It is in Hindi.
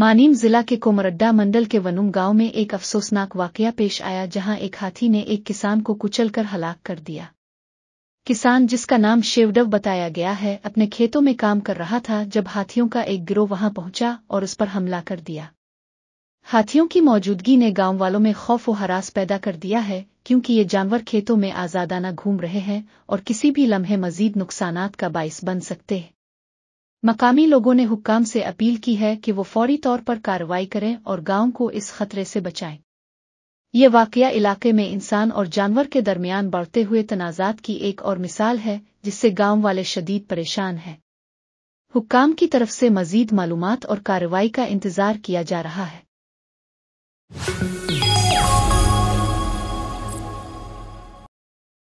मानीम जिला के कोमरड्डा मंडल के वनुम गांव में एक अफसोसनाक वाकया पेश आया जहां एक हाथी ने एक किसान को कुचलकर हलाक कर दिया किसान जिसका नाम शेवडव बताया गया है अपने खेतों में काम कर रहा था जब हाथियों का एक गिरोह वहां पहुंचा और उस पर हमला कर दिया हाथियों की मौजूदगी ने गांव वालों में खौफ व हरास पैदा कर दिया है क्योंकि ये जानवर खेतों में आज़ादाना घूम रहे हैं और किसी भी लम्हे मजीद नुकसान का बायस बन सकते हैं मकामी लोगों ने हुक्काम से अपील की है कि वो फौरी तौर पर कार्रवाई करें और गांव को इस खतरे से बचाएं ये वाकया इलाके में इंसान और जानवर के दरमियान बढ़ते हुए तनाजात की एक और मिसाल है जिससे गांव वाले शदीद परेशान हैं हुक्काम की तरफ से मजीद मालूमात और कार्रवाई का इंतजार किया जा रहा है